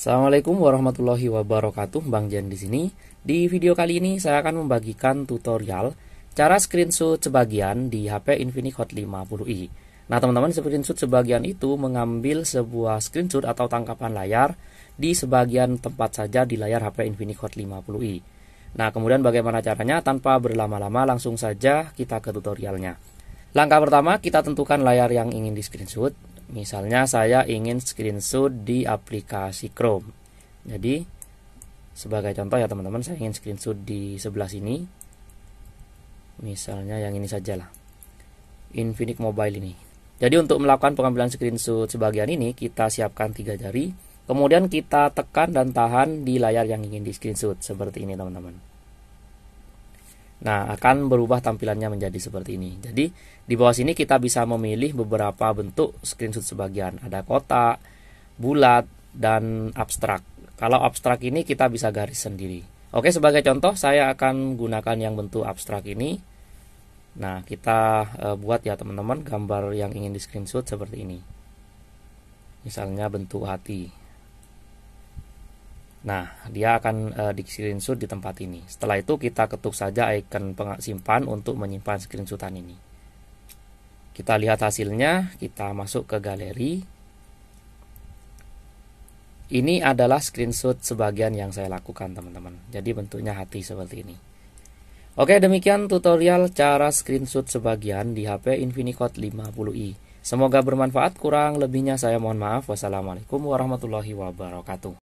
Assalamualaikum warahmatullahi wabarakatuh, Bang Jen di sini. Di video kali ini saya akan membagikan tutorial cara screenshot sebagian di HP Infinix Hot 50i. Nah, teman-teman, screenshot sebagian itu mengambil sebuah screenshot atau tangkapan layar di sebagian tempat saja di layar HP Infinix Hot 50i. Nah, kemudian bagaimana caranya? Tanpa berlama-lama, langsung saja kita ke tutorialnya. Langkah pertama, kita tentukan layar yang ingin di screenshot. Misalnya saya ingin screenshot di aplikasi Chrome. Jadi sebagai contoh ya teman-teman saya ingin screenshot di sebelah sini. Misalnya yang ini sajalah. Infinix Mobile ini. Jadi untuk melakukan pengambilan screenshot sebagian ini kita siapkan tiga jari. Kemudian kita tekan dan tahan di layar yang ingin di screenshot seperti ini teman-teman. Nah, akan berubah tampilannya menjadi seperti ini. Jadi, di bawah sini kita bisa memilih beberapa bentuk screenshot sebagian. Ada kotak, bulat, dan abstrak. Kalau abstrak ini kita bisa garis sendiri. Oke, sebagai contoh saya akan gunakan yang bentuk abstrak ini. Nah, kita e, buat ya teman-teman gambar yang ingin di screenshot seperti ini. Misalnya bentuk hati. Nah, dia akan e, di screenshot di tempat ini. Setelah itu kita ketuk saja icon simpan untuk menyimpan screenshotan ini. Kita lihat hasilnya, kita masuk ke galeri. Ini adalah screenshot sebagian yang saya lakukan, teman-teman. Jadi bentuknya hati seperti ini. Oke, demikian tutorial cara screenshot sebagian di HP Infinicode 50i. Semoga bermanfaat, kurang lebihnya saya mohon maaf. Wassalamualaikum warahmatullahi wabarakatuh.